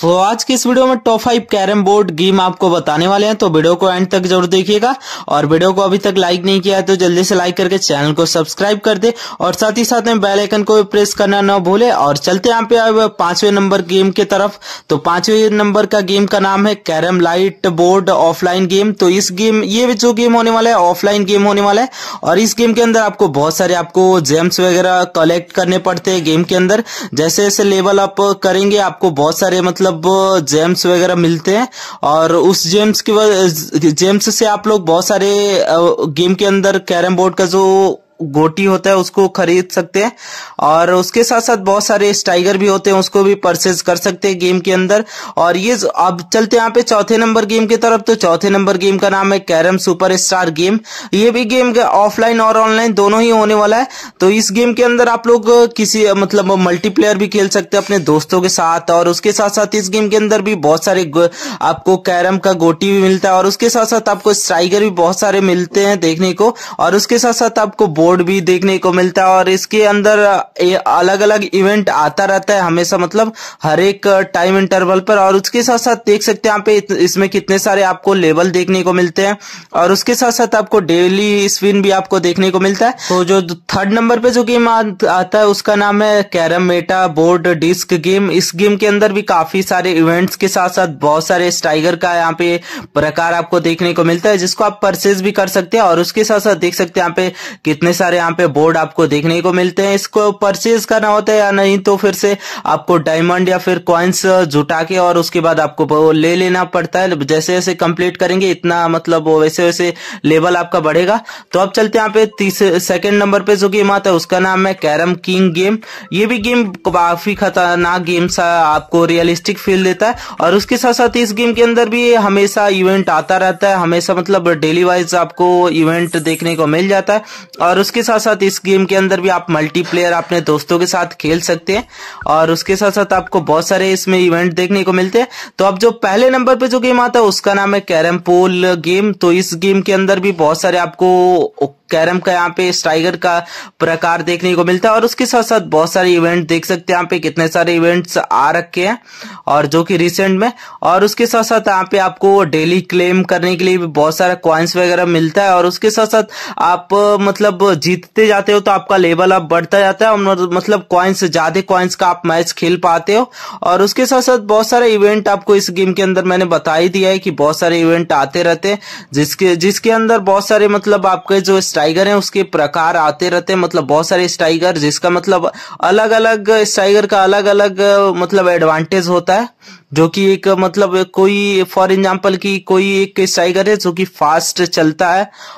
तो आज के इस वीडियो में top five carrom board game आपको बताने वाले हैं तो वीडियो को एंड तक जरूर देखिएगा और वीडियो को अभी तक लाइक नहीं किया है तो जल्दी से लाइक करके चैनल को सब्सक्राइब कर दे और साथ ही साथ में बेल आइकन को भी प्रेस करना न भूले और चलते यहाँ पे पांचवें नंबर गेम की तरफ तो पांचवें नंबर का गेम का नाम है carrom lite board offline game तो इस गेम ये जो गेम होने वाला है ऑफलाइन गेम होने वाला है और इस गेम के अंदर आपको बहुत सारे आपको जेम्स वगैरह कलेक्ट करने पड़ते हैं गेम के अंदर जैसे जैसे लेवल अप करेंगे आपको बहुत सारे मतलब मतलब जेम्स वगैरह मिलते हैं और उस जेम्स की जेम्स से आप लोग बहुत सारे गेम के अंदर कैरम बोर्ड का जो गोटी होता है उसको खरीद सकते हैं और उसके साथ साथ बहुत सारे स्टाइगर भी होते हैं उसको भी परचेज कर सकते हैं गेम के अंदर और ये अब चलते यहाँ पे चौथे नंबर गेम की तरफ तो चौथे नंबर गेम का नाम है कैरम सुपर स्टार गेम ये भी गेम ऑफलाइन और ऑनलाइन दोनों ही होने वाला है तो इस गेम के अंदर आप लोग किसी मतलब मल्टीप्लेयर भी खेल सकते हैं अपने दोस्तों के साथ और उसके साथ साथ इस गेम के अंदर भी बहुत सारे आपको कैरम का गोटी भी मिलता है और उसके साथ साथ आपको स्ट्राइगर भी बहुत सारे मिलते हैं देखने को और उसके साथ साथ आपको बोर्ड भी देखने को मिलता है और इसके अंदर अलग अलग इवेंट आता रहता है हमेशा मतलब हर एक टाइम इंटरवल पर और उसके साथ साथ देख सकते हैं यहाँ पे इसमें कितने सारे आपको लेवल देखने को मिलते हैं और उसके साथ साथ आपको डेली स्पिन भी आपको देखने को मिलता है तो जो थर्ड नंबर पे जो गेम आता है उसका नाम है carrom meta board disc game इस गेम के अंदर भी काफी सारे इवेंट्स के साथ साथ बहुत सारे स्ट्राइगर का यहाँ पे प्रकार आपको देखने को मिलता है जिसको आप परचेज भी कर सकते हैं और उसके साथ साथ देख सकते हैं यहाँ पे कितने सारे यहाँ पे बोर्ड आपको देखने को मिलते हैं इसको परचेज करना होता है या नहीं तो फिर से आपको डायमंड या फिर कॉइन्स जुटा के और उसके बाद आपको ले लेना पड़ता है जैसे जैसे कंप्लीट करेंगे इतना मतलब वैसे वैसे लेवल आपका बढ़ेगा तो अब चलते हैं यहाँ पे सेकेंड नंबर पे जो गेम आता है उसका नाम है कैरम किंग गेम ये भी गेम काफी खतरनाक गेम सा आपको रियलिस्टिक फील देता है और उसके साथ साथ इस गेम के अंदर भी हमेशा इवेंट आता रहता है हमेशा मतलब डेली वाइज आपको इवेंट देखने को मिल जाता है और उसके साथ साथ इस गेम के अंदर भी आप मल्टीप्लेयर अपने दोस्तों के साथ खेल सकते हैं और उसके साथ साथ आपको बहुत सारे इसमें इवेंट देखने को मिलते हैं तो अब जो पहले नंबर पे जो गेम आता है उसका नाम है कैरम पोल गेम तो इस गेम के अंदर भी बहुत सारे आपको कैरम का यहाँ पे स्ट्राइगर का प्रकार देखने को मिलता है और उसके साथ साथ बहुत सारे इवेंट देख सकते हैं यहाँ पे कितने सारे इवेंट्स आ रखे हैं और जो कि रिसेंट में और उसके साथ साथ यहाँ पे आपको डेली क्लेम करने के लिए भी बहुत सारा क्वाइंस वगैरह मिलता है और उसके साथ साथ आप मतलब जीतते जाते हो तो आपका लेवल आप बढ़ता जाता है और मतलब क्वाइंस ज्यादा क्वाइंस का आप मैच खेल पाते हो और उसके साथ साथ बहुत सारे इवेंट आपको इस गेम के अंदर मैंने बता ही दिया है कि बहुत सारे इवेंट आते रहते हैं जिसके जिसके अंदर बहुत सारे मतलब आपके जो स्ट्राइगर हैं उसके प्रकार आते रहते हैं मतलब बहुत सारे स्ट्राइगर जिसका मतलब अलग अलग स्ट्राइगर का अलग अलग मतलब एडवांटेज होता है जो कि एक मतलब कोई फॉर एग्जाम्पल की कोई एक स्ट्राइगर है जो कि फास्ट चलता है